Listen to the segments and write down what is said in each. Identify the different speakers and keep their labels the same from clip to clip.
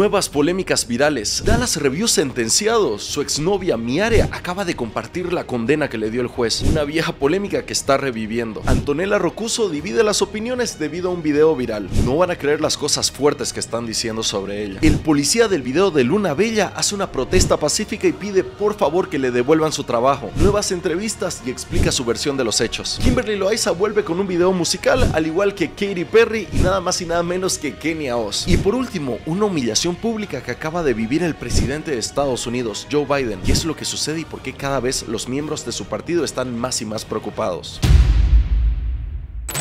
Speaker 1: Nuevas polémicas virales. Dallas Review sentenciado. Su exnovia Miare acaba de compartir la condena que le dio el juez. Una vieja polémica que está reviviendo. Antonella Rocuso divide las opiniones debido a un video viral. No van a creer las cosas fuertes que están diciendo sobre ella. El policía del video de Luna Bella hace una protesta pacífica y pide por favor que le devuelvan su trabajo. Nuevas entrevistas y explica su versión de los hechos. Kimberly Loaiza vuelve con un video musical al igual que Katy Perry y nada más y nada menos que Kenya Oz. Y por último, una humillación pública que acaba de vivir el presidente de Estados Unidos, Joe Biden, y es lo que sucede y por qué cada vez los miembros de su partido están más y más preocupados.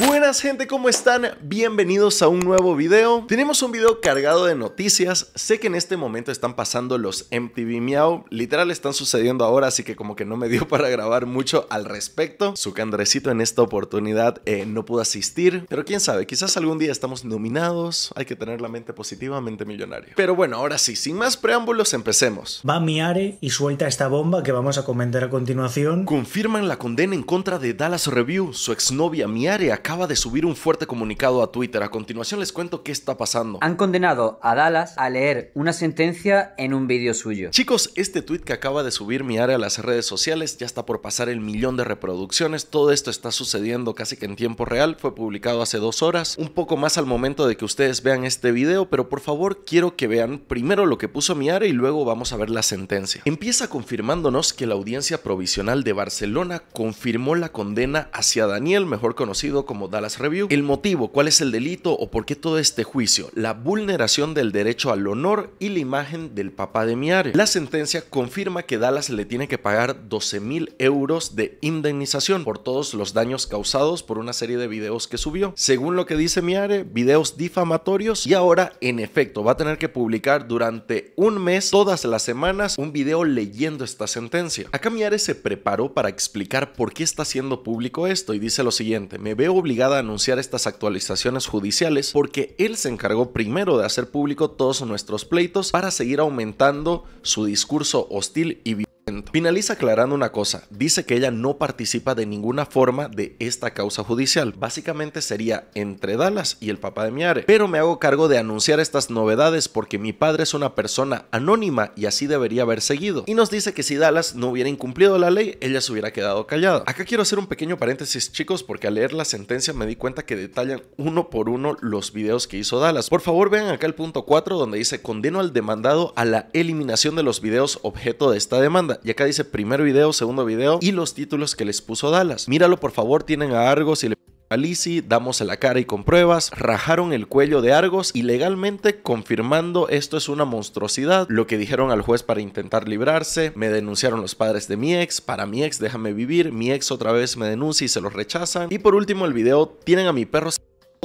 Speaker 1: Buenas gente, ¿cómo están? Bienvenidos a un nuevo video. Tenemos un video cargado de noticias. Sé que en este momento están pasando los MTV Meow. Literal están sucediendo ahora, así que como que no me dio para grabar mucho al respecto. Su candrecito en esta oportunidad eh, no pudo asistir. Pero quién sabe, quizás algún día estamos nominados. Hay que tener la mente positivamente mente millonaria. Pero bueno, ahora sí, sin más preámbulos, empecemos. Va Miare y suelta esta bomba que vamos a comentar a continuación. Confirman la condena en contra de Dallas Review. Su exnovia Miare acaba de subir un fuerte comunicado a Twitter. A continuación les cuento qué está pasando. Han condenado a Dallas a leer una sentencia en un vídeo suyo. Chicos, este tweet que acaba de subir mi área a las redes sociales ya está por pasar el millón de reproducciones. Todo esto está sucediendo casi que en tiempo real. Fue publicado hace dos horas, un poco más al momento de que ustedes vean este video, pero por favor quiero que vean primero lo que puso mi área y luego vamos a ver la sentencia. Empieza confirmándonos que la audiencia provisional de Barcelona confirmó la condena hacia Daniel, mejor conocido como Dallas Review. El motivo, cuál es el delito o por qué todo este juicio, la vulneración del derecho al honor y la imagen del papá de Miare. La sentencia confirma que Dallas le tiene que pagar 12 mil euros de indemnización por todos los daños causados por una serie de videos que subió. Según lo que dice Miare, videos difamatorios y ahora en efecto va a tener que publicar durante un mes, todas las semanas, un video leyendo esta sentencia. Acá Miare se preparó para explicar por qué está haciendo público esto y dice lo siguiente, me veo obligado obligada a anunciar estas actualizaciones judiciales porque él se encargó primero de hacer público todos nuestros pleitos para seguir aumentando su discurso hostil y Finaliza aclarando una cosa, dice que ella no participa de ninguna forma de esta causa judicial, básicamente sería entre Dallas y el papá de Miare, pero me hago cargo de anunciar estas novedades porque mi padre es una persona anónima y así debería haber seguido, y nos dice que si Dallas no hubiera incumplido la ley, ella se hubiera quedado callada. Acá quiero hacer un pequeño paréntesis chicos porque al leer la sentencia me di cuenta que detallan uno por uno los videos que hizo Dallas. Por favor vean acá el punto 4 donde dice condeno al demandado a la eliminación de los videos objeto de esta demanda y acá dice primer video, segundo video y los títulos que les puso Dallas. Míralo por favor, tienen a Argos y le a Lizzie, damos la cara y con pruebas, rajaron el cuello de Argos Ilegalmente legalmente confirmando esto es una monstruosidad, lo que dijeron al juez para intentar librarse, me denunciaron los padres de mi ex, para mi ex déjame vivir, mi ex otra vez me denuncia y se los rechazan, y por último el video, tienen a mi perro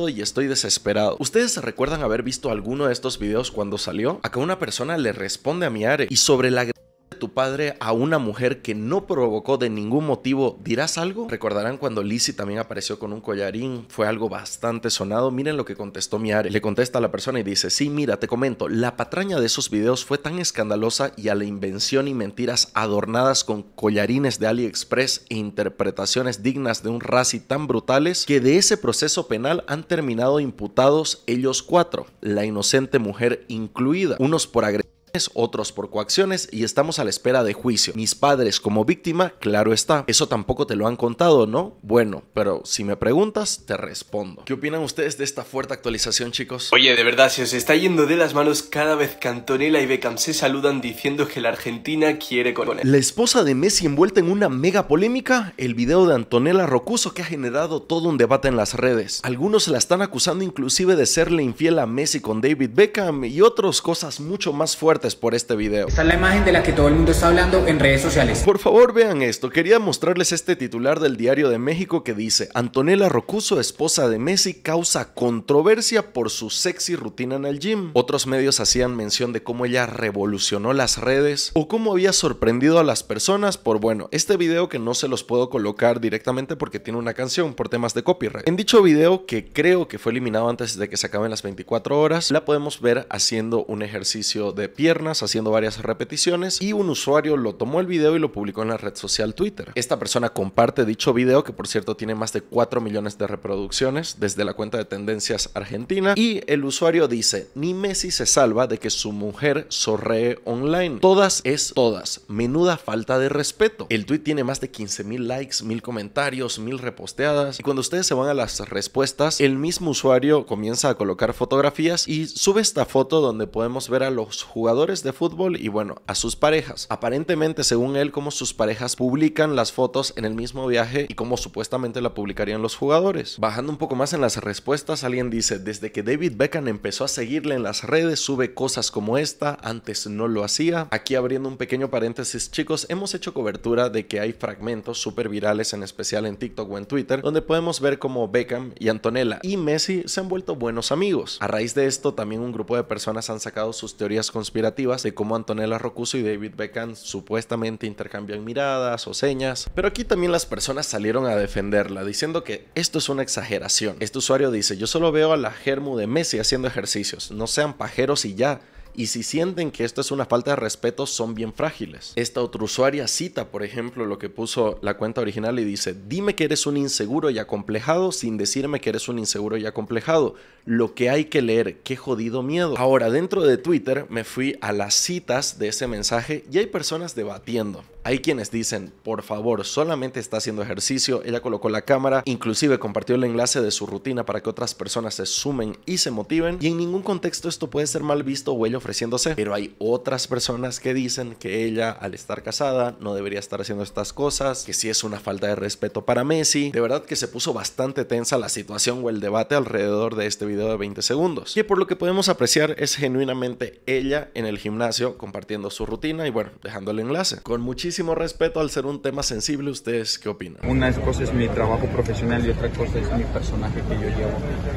Speaker 1: y estoy desesperado. ¿Ustedes se recuerdan haber visto alguno de estos videos cuando salió? Acá una persona le responde a mi are y sobre la tu padre a una mujer que no provocó de ningún motivo, ¿dirás algo? Recordarán cuando Lizzie también apareció con un collarín, fue algo bastante sonado. Miren lo que contestó Miare. Le contesta a la persona y dice, sí, mira, te comento, la patraña de esos videos fue tan escandalosa y a la invención y mentiras adornadas con collarines de AliExpress e interpretaciones dignas de un razi tan brutales que de ese proceso penal han terminado imputados ellos cuatro, la inocente mujer incluida, unos por agresión otros por coacciones y estamos a la espera de juicio. Mis padres como víctima, claro está. Eso tampoco te lo han contado, ¿no? Bueno, pero si me preguntas, te respondo. ¿Qué opinan ustedes de esta fuerte actualización, chicos? Oye, de verdad, se os está yendo de las manos cada vez que Antonella y Beckham se saludan diciendo que la Argentina quiere con él. La esposa de Messi envuelta en una mega polémica, el video de Antonella Rocuso que ha generado todo un debate en las redes. Algunos la están acusando inclusive de serle infiel a Messi con David Beckham y otros cosas mucho más fuertes por este video. Esta es la imagen de la que todo el mundo está hablando en redes sociales. Por favor, vean esto. Quería mostrarles este titular del Diario de México que dice: Antonella Rocuso, esposa de Messi, causa controversia por su sexy rutina en el gym. Otros medios hacían mención de cómo ella revolucionó las redes o cómo había sorprendido a las personas por, bueno, este video que no se los puedo colocar directamente porque tiene una canción por temas de copyright. En dicho video, que creo que fue eliminado antes de que se acaben las 24 horas, la podemos ver haciendo un ejercicio de pierna haciendo varias repeticiones y un usuario lo tomó el video y lo publicó en la red social Twitter. Esta persona comparte dicho video que por cierto tiene más de 4 millones de reproducciones desde la cuenta de tendencias argentina y el usuario dice, ni Messi se salva de que su mujer sorree online. Todas es todas. Menuda falta de respeto. El tweet tiene más de 15 mil likes, mil comentarios, mil reposteadas y cuando ustedes se van a las respuestas, el mismo usuario comienza a colocar fotografías y sube esta foto donde podemos ver a los jugadores de fútbol y bueno, a sus parejas. Aparentemente, según él, como sus parejas publican las fotos en el mismo viaje y como supuestamente la publicarían los jugadores. Bajando un poco más en las respuestas, alguien dice, desde que David Beckham empezó a seguirle en las redes, sube cosas como esta, antes no lo hacía. Aquí abriendo un pequeño paréntesis, chicos, hemos hecho cobertura de que hay fragmentos súper virales, en especial en TikTok o en Twitter, donde podemos ver como Beckham y Antonella y Messi se han vuelto buenos amigos. A raíz de esto, también un grupo de personas han sacado sus teorías conspirativas de cómo Antonella Rocuso y David Beckham supuestamente intercambian miradas o señas, pero aquí también las personas salieron a defenderla diciendo que esto es una exageración. Este usuario dice, yo solo veo a la Germu de Messi haciendo ejercicios, no sean pajeros y ya y si sienten que esto es una falta de respeto son bien frágiles. Esta otra usuaria cita, por ejemplo, lo que puso la cuenta original y dice, dime que eres un inseguro y acomplejado sin decirme que eres un inseguro y acomplejado. Lo que hay que leer, qué jodido miedo. Ahora, dentro de Twitter me fui a las citas de ese mensaje y hay personas debatiendo. Hay quienes dicen, por favor, solamente está haciendo ejercicio, ella colocó la cámara, inclusive compartió el enlace de su rutina para que otras personas se sumen y se motiven y en ningún contexto esto puede ser mal visto o ello ofreciéndose, pero hay otras personas que dicen que ella al estar casada no debería estar haciendo estas cosas, que sí es una falta de respeto para Messi. De verdad que se puso bastante tensa la situación o el debate alrededor de este video de 20 segundos, que por lo que podemos apreciar es genuinamente ella en el gimnasio compartiendo su rutina y bueno, dejando el enlace. Con muchísimo respeto al ser un tema sensible, ¿ustedes qué opinan? Una cosa es mi trabajo profesional y otra cosa es mi personaje que yo llevo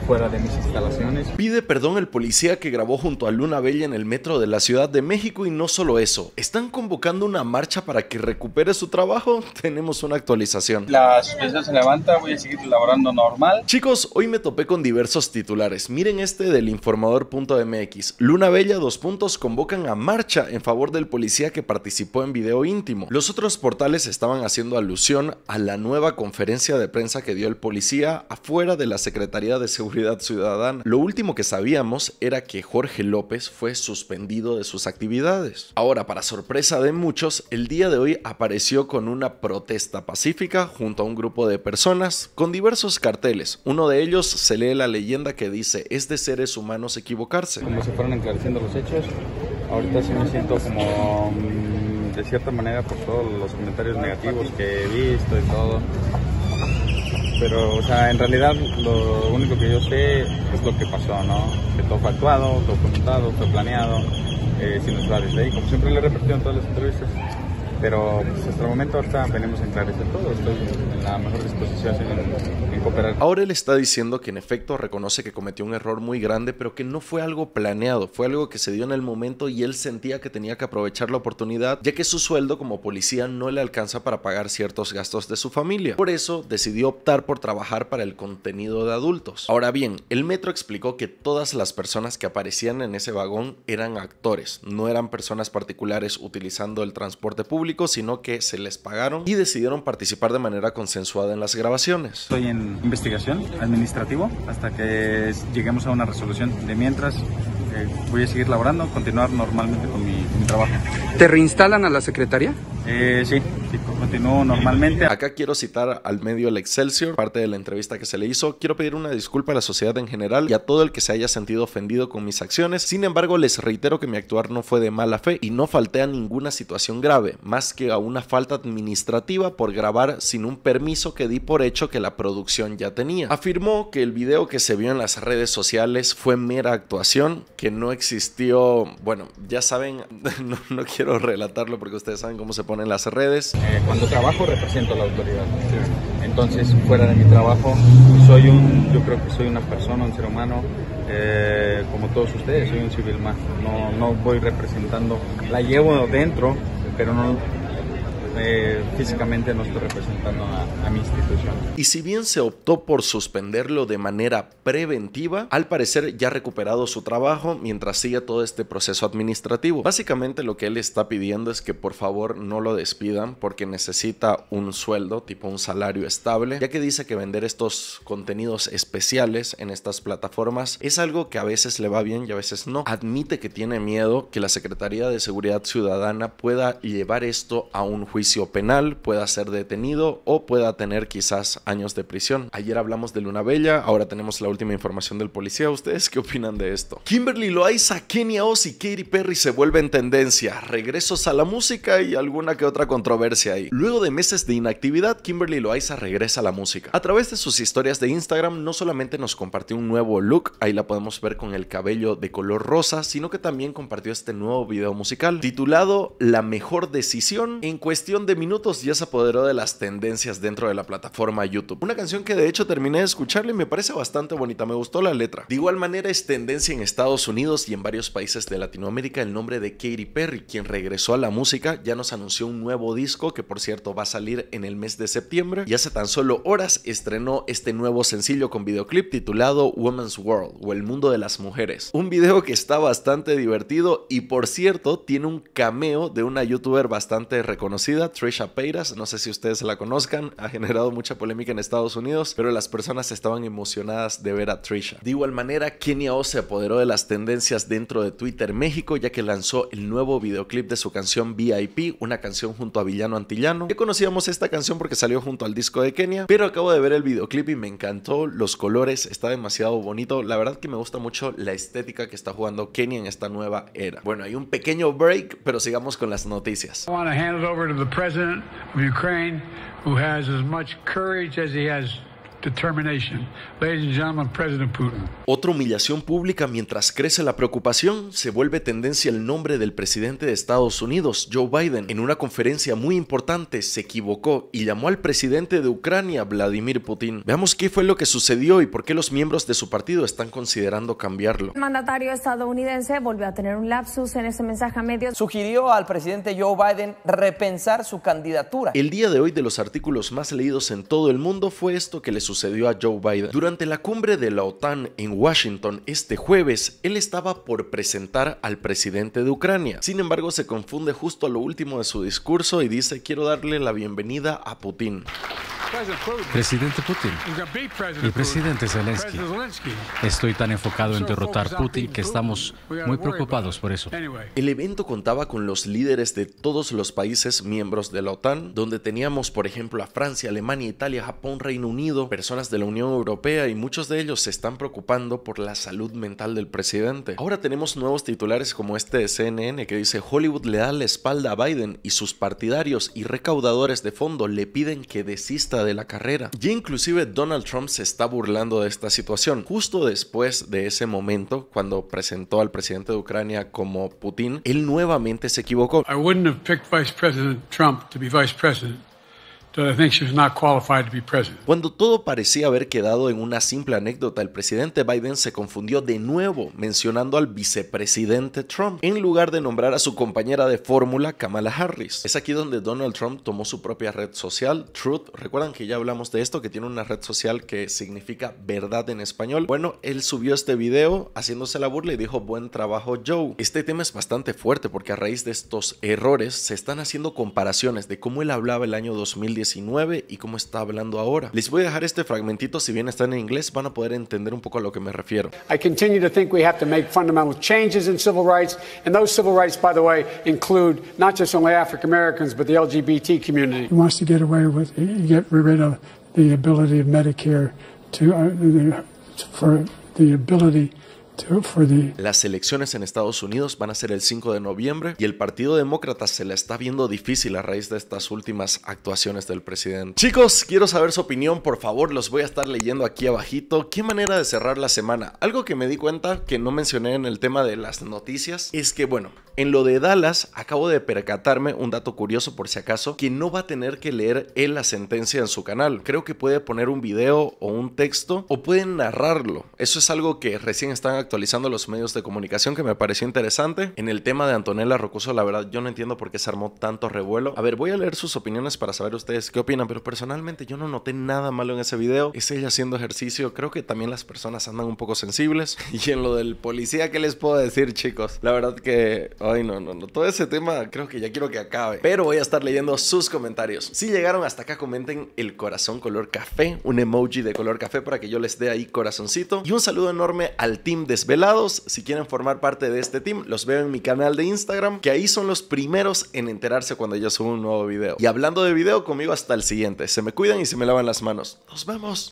Speaker 1: fuera de mis instalaciones. Pide perdón el policía que grabó junto a Luna Bella en el el metro de la Ciudad de México y no solo eso, están convocando una marcha para que recupere su trabajo. Tenemos una actualización. La se levanta, voy a seguir laborando normal. Chicos, hoy me topé con diversos titulares. Miren este del informador.mx. Luna Bella, dos puntos, convocan a marcha en favor del policía que participó en video íntimo. Los otros portales estaban haciendo alusión a la nueva conferencia de prensa que dio el policía afuera de la Secretaría de Seguridad Ciudadana. Lo último que sabíamos era que Jorge López fue suspendido de sus actividades. Ahora, para sorpresa de muchos, el día de hoy apareció con una protesta pacífica junto a un grupo de personas con diversos carteles. Uno de ellos se lee la leyenda que dice, es de seres humanos equivocarse. Como se fueron enclareciendo los hechos, ahorita sí me siento como mm, de cierta manera por todos los comentarios negativos que he visto y todo pero o sea, en realidad lo único que yo sé es lo que pasó, ¿no? Que todo fue actuado, todo fue todo planeado, eh, sin usar desde ahí, como siempre le he repetido en todas las entrevistas pero pues, hasta el momento ahorita venimos a enclarecer todo, estoy en la mejor disposición en, en, cooperar. Ahora él está diciendo que en efecto reconoce que cometió un error muy grande, pero que no fue algo planeado, fue algo que se dio en el momento y él sentía que tenía que aprovechar la oportunidad, ya que su sueldo como policía no le alcanza para pagar ciertos gastos de su familia. Por eso decidió optar por trabajar para el contenido de adultos. Ahora bien, el metro explicó que todas las personas que aparecían en ese vagón eran actores, no eran personas particulares utilizando el transporte público sino que se les pagaron y decidieron participar de manera consensuada en las grabaciones. Estoy en investigación administrativo hasta que lleguemos a una resolución. De mientras, eh, voy a seguir laborando, continuar normalmente con mi, trabajo. ¿Te reinstalan a la secretaria? Eh, sí, Continúo normalmente. Acá quiero citar al medio El Excelsior, parte de la entrevista que se le hizo. Quiero pedir una disculpa a la sociedad en general y a todo el que se haya sentido ofendido con mis acciones. Sin embargo, les reitero que mi actuar no fue de mala fe y no falté a ninguna situación grave, más que a una falta administrativa por grabar sin un permiso que di por hecho que la producción ya tenía. Afirmó que el video que se vio en las redes sociales fue mera actuación, que no existió, bueno, ya saben, no, no quiero relatarlo porque ustedes saben cómo se ponen las redes. Eh, cuando trabajo represento a la autoridad. Entonces, fuera de mi trabajo, soy un, yo creo que soy una persona, un ser humano, eh, como todos ustedes, soy un civil más. No, no voy representando, la llevo dentro, pero no, eh, físicamente no estoy representando a, a, mi institución. Y si bien se optó por suspenderlo de manera preventiva, al parecer ya ha recuperado su trabajo mientras sigue todo este proceso administrativo. Básicamente lo que él está pidiendo es que por favor no lo despidan porque necesita un sueldo, tipo un salario estable, ya que dice que vender estos contenidos especiales en estas plataformas es algo que a veces le va bien y a veces no. Admite que tiene miedo que la Secretaría de Seguridad Ciudadana pueda llevar esto a un juicio penal, pueda ser detenido o pueda tener quizás años de prisión. Ayer hablamos de Luna Bella, ahora tenemos la última información del policía. ¿Ustedes qué opinan de esto? Kimberly Loaiza, Kenia Oz y Katy Perry se vuelven tendencia. Regresos a la música y alguna que otra controversia ahí. Luego de meses de inactividad, Kimberly Loaiza regresa a la música. A través de sus historias de Instagram no solamente nos compartió un nuevo look, ahí la podemos ver con el cabello de color rosa, sino que también compartió este nuevo video musical titulado La mejor decisión en cuestión de minutos ya se apoderó de las tendencias dentro de la plataforma YouTube. Una canción que de hecho terminé de escucharle y me parece bastante bonita, me gustó la letra. De igual manera es tendencia en Estados Unidos y en varios países de Latinoamérica el nombre de Katy Perry, quien regresó a la música, ya nos anunció un nuevo disco que por cierto va a salir en el mes de septiembre y hace tan solo horas estrenó este nuevo sencillo con videoclip titulado Woman's World o El Mundo de las Mujeres. Un video que está bastante divertido y por cierto tiene un cameo de una youtuber bastante reconocida Trisha Paytas, no sé si ustedes la conozcan, ha generado mucha polémica en Estados Unidos, pero las personas estaban emocionadas de ver a Trisha. De igual manera, Kenia O se apoderó de las tendencias dentro de Twitter México, ya que lanzó el nuevo videoclip de su canción VIP, una canción junto a Villano Antillano. Ya conocíamos esta canción porque salió junto al disco de Kenia, pero acabo de ver el videoclip y me encantó, los colores, está demasiado bonito, la verdad que me gusta mucho la estética que está jugando Kenia en esta nueva era. Bueno, hay un pequeño break, pero sigamos con las noticias. president of Ukraine who has as much courage as he has Otra humillación pública mientras crece la preocupación, se vuelve tendencia el nombre del presidente de Estados Unidos, Joe Biden. En una conferencia muy importante se equivocó y llamó al presidente de Ucrania, Vladimir Putin. Veamos qué fue lo que sucedió y por qué los miembros de su partido están considerando cambiarlo. El mandatario estadounidense volvió a tener un lapsus en ese mensaje a medios. Sugirió al presidente Joe Biden repensar su candidatura. El día de hoy de los artículos más leídos en todo el mundo fue esto que le a Joe Biden. Durante la cumbre de la OTAN en Washington este jueves, él estaba por presentar al presidente de Ucrania. Sin embargo, se confunde justo a lo último de su discurso y dice quiero darle la bienvenida a Putin. Presidente Putin, el presidente Zelensky, estoy tan enfocado en derrotar Putin que estamos muy preocupados por eso. El evento contaba con los líderes de todos los países miembros de la OTAN, donde teníamos, por ejemplo, a Francia, Alemania, Italia, Japón, Reino Unido, personas de la Unión Europea y muchos de ellos se están preocupando por la salud mental del presidente. Ahora tenemos nuevos titulares como este de CNN que dice Hollywood le da la espalda a Biden y sus partidarios y recaudadores de fondo le piden que desista de la carrera. Y inclusive Donald Trump se está burlando de esta situación. Justo después de ese momento, cuando presentó al presidente de Ucrania como Putin, él nuevamente se equivocó. I wouldn't have picked Vice Trump to be Vice cuando todo parecía haber quedado en una simple anécdota, el presidente Biden se confundió de nuevo mencionando al vicepresidente Trump en lugar de nombrar a su compañera de fórmula Kamala Harris. Es aquí donde Donald Trump tomó su propia red social, Truth. Recuerdan que ya hablamos de esto, que tiene una red social que significa verdad en español. Bueno, él subió este video haciéndose la burla y dijo buen trabajo Joe. Este tema es bastante fuerte porque a raíz de estos errores se están haciendo comparaciones de cómo él hablaba el año 2010 XIX y cómo está hablando ahora. Les voy a dejar este fragmentito, si bien está en inglés, van a poder entender un poco a lo que me refiero. I continue to think we have to make fundamental changes in civil rights, and those civil rights, by the way, include not just only African Americans, but the LGBT community. He wants to get away with get rid of the ability of Medicare to uh, for the ability las elecciones en Estados Unidos van a ser el 5 de noviembre y el Partido Demócrata se la está viendo difícil a raíz de estas últimas actuaciones del presidente. Chicos, quiero saber su opinión, por favor, los voy a estar leyendo aquí abajito. ¿Qué manera de cerrar la semana? Algo que me di cuenta que no mencioné en el tema de las noticias es que, bueno, en lo de Dallas acabo de percatarme un dato curioso por si acaso, que no va a tener que leer él la sentencia en su canal. Creo que puede poner un video o un texto o pueden narrarlo. Eso es algo que recién están actualizando los medios de comunicación que me pareció interesante. En el tema de Antonella Rocuso, la verdad, yo no entiendo por qué se armó tanto revuelo. A ver, voy a leer sus opiniones para saber ustedes qué opinan, pero personalmente yo no noté nada malo en ese video. Es ella haciendo ejercicio. Creo que también las personas andan un poco sensibles. Y en lo del policía, ¿qué les puedo decir, chicos? La verdad que, ay, no, no, no. Todo ese tema creo que ya quiero que acabe. Pero voy a estar leyendo sus comentarios. Si llegaron hasta acá, comenten el corazón color café, un emoji de color café para que yo les dé ahí corazoncito. Y un saludo enorme al team de desvelados. Si quieren formar parte de este team, los veo en mi canal de Instagram, que ahí son los primeros en enterarse cuando yo subo un nuevo video. Y hablando de video, conmigo hasta el siguiente. Se me cuidan y se me lavan las manos. Nos vemos.